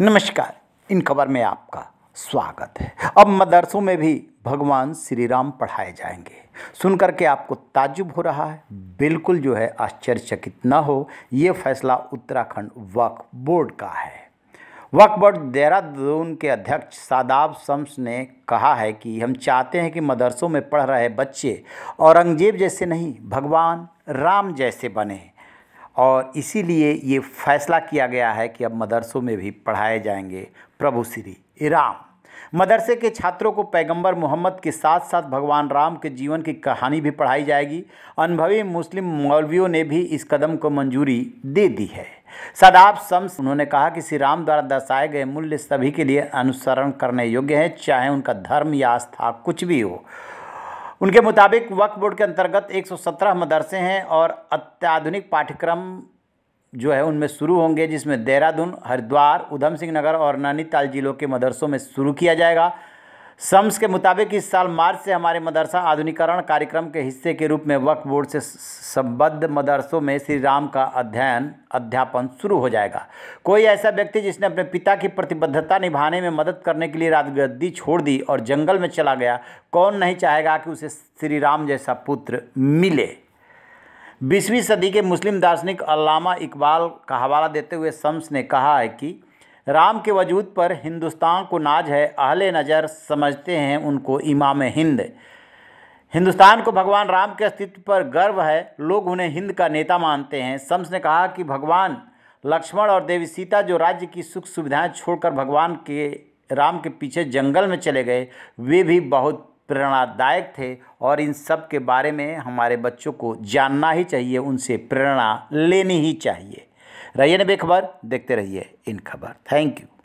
नमस्कार इन खबर में आपका स्वागत है अब मदरसों में भी भगवान श्री राम पढ़ाए जाएंगे सुनकर के आपको ताजुब हो रहा है बिल्कुल जो है आश्चर्यचकित ना हो ये फैसला उत्तराखंड वक्फ बोर्ड का है वक्फ बोर्ड देहरादून के अध्यक्ष सादाब शम्स ने कहा है कि हम चाहते हैं कि मदरसों में पढ़ रहे बच्चे औरंगजेब जैसे नहीं भगवान राम जैसे बने और इसीलिए ये फैसला किया गया है कि अब मदरसों में भी पढ़ाए जाएंगे प्रभु श्री राम मदरसे के छात्रों को पैगंबर मोहम्मद के साथ साथ भगवान राम के जीवन की कहानी भी पढ़ाई जाएगी अनुभवी मुस्लिम मौलवियों ने भी इस कदम को मंजूरी दे दी है सदाब शम्स उन्होंने कहा कि श्री राम द्वारा दर्शाए गए मूल्य सभी के लिए अनुसरण करने योग्य हैं चाहे उनका धर्म या आस्था कुछ भी हो उनके मुताबिक वक्फ बोर्ड के अंतर्गत 117 मदरसे हैं और अत्याधुनिक पाठ्यक्रम जो है उनमें शुरू होंगे जिसमें देहरादून हरिद्वार उधम सिंह नगर और नैनीताल जिलों के मदरसों में शुरू किया जाएगा सम्स के मुताबिक इस साल मार्च से हमारे मदरसा आधुनिकरण कार्यक्रम के हिस्से के रूप में वक्फ बोर्ड से संबद्ध मदरसों में श्री राम का अध्ययन अध्यापन शुरू हो जाएगा कोई ऐसा व्यक्ति जिसने अपने पिता की प्रतिबद्धता निभाने में मदद करने के लिए राजगद्दी छोड़ दी और जंगल में चला गया कौन नहीं चाहेगा कि उसे श्री राम जैसा पुत्र मिले बीसवीं सदी के मुस्लिम दार्शनिक अलामा इकबाल का हवाला देते हुए शम्स ने कहा है कि राम के वजूद पर हिंदुस्तान को नाज है अहले नज़र समझते हैं उनको इमाम हिंद हिंदुस्तान को भगवान राम के अस्तित्व पर गर्व है लोग उन्हें हिंद का नेता मानते हैं शम्स ने कहा कि भगवान लक्ष्मण और देवी सीता जो राज्य की सुख सुविधाएं छोड़कर भगवान के राम के पीछे जंगल में चले गए वे भी बहुत प्रेरणादायक थे और इन सब के बारे में हमारे बच्चों को जानना ही चाहिए उनसे प्रेरणा लेनी ही चाहिए रहिए ना बेखबर देखते रहिए इन खबर थैंक यू